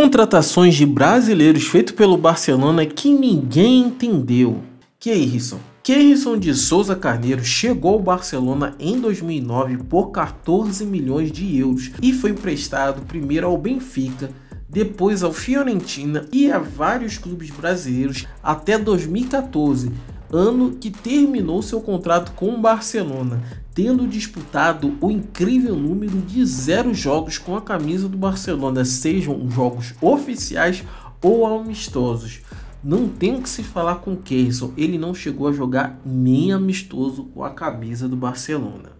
contratações de brasileiros feito pelo Barcelona que ninguém entendeu. Que Keirson. Keirson de Souza Carneiro chegou ao Barcelona em 2009 por 14 milhões de euros e foi emprestado primeiro ao Benfica, depois ao Fiorentina e a vários clubes brasileiros até 2014, ano que terminou seu contrato com o Barcelona, tendo disputado o incrível número de zero jogos com a camisa do Barcelona, sejam jogos oficiais ou amistosos. Não tem o que se falar com o Keirson, ele não chegou a jogar nem amistoso com a camisa do Barcelona.